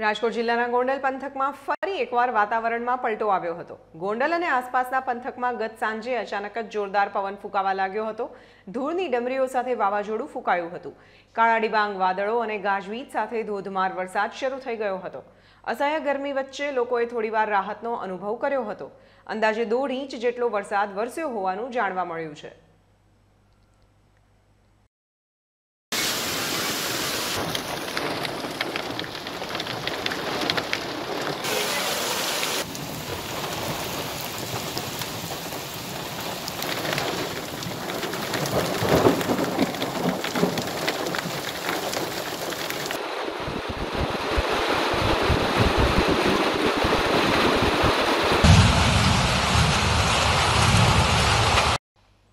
રાજકોટ જિલ્લાના ગોંડલ પંથકમાં ફરી એકવાર વાતાવરણમાં પલટો આવ્યો હતો ગોંડલ અને આસપાસના પંથકમાં ગત સાંજે અચાનક જ જોરદાર પવન ફૂંકાવા લાગ્યો હતો ધૂળની ડમરીઓ સાથે વાવાઝોડું ફૂંકાયું હતું કાળા ડિબાંગ વાદળો અને ગાજવીજ સાથે ધોધમાર વરસાદ શરૂ થઈ ગયો હતો અસહ્ય ગરમી વચ્ચે લોકોએ થોડીવાર રાહતનો અનુભવ કર્યો હતો અંદાજે દોઢ ઇંચ જેટલો વરસાદ વરસ્યો હોવાનું જાણવા મળ્યું છે